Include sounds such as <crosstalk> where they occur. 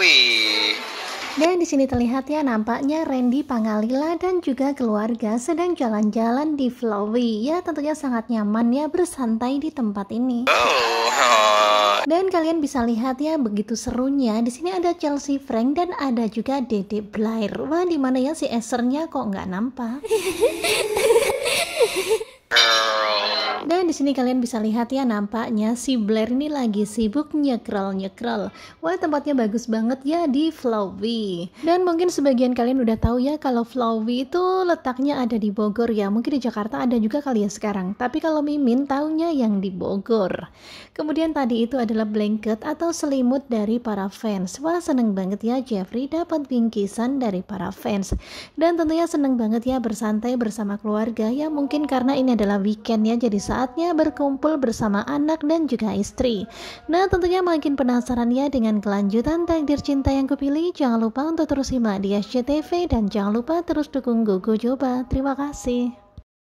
Wih. Dan di sini terlihat ya nampaknya Randy Pangalila dan juga keluarga sedang jalan-jalan di Flowy. Ya tentunya sangat nyaman ya bersantai di tempat ini. Oh. Dan kalian bisa lihat ya begitu serunya. Di sini ada Chelsea Frank dan ada juga Dede Blair. Wah di mana ya si Esernya kok nggak nampak? <laughs> sini kalian bisa lihat ya nampaknya si Blair ini lagi sibuk nyekrol-nyekrol. Wah, tempatnya bagus banget ya di Flowey. Dan mungkin sebagian kalian udah tahu ya kalau Flowey itu letaknya ada di Bogor ya. Mungkin di Jakarta ada juga kali ya sekarang. Tapi kalau Mimin taunya yang di Bogor. Kemudian tadi itu adalah blanket atau selimut dari para fans. Wah, seneng banget ya Jeffrey dapat bingkisan dari para fans. Dan tentunya seneng banget ya bersantai bersama keluarga ya mungkin karena ini adalah weekend ya jadi saatnya berkumpul bersama anak dan juga istri. Nah, tentunya makin penasaran ya dengan kelanjutan takdir cinta yang kupilih. Jangan lupa untuk terus simak di SCTV dan jangan lupa terus dukung Gogo Joba. Terima kasih.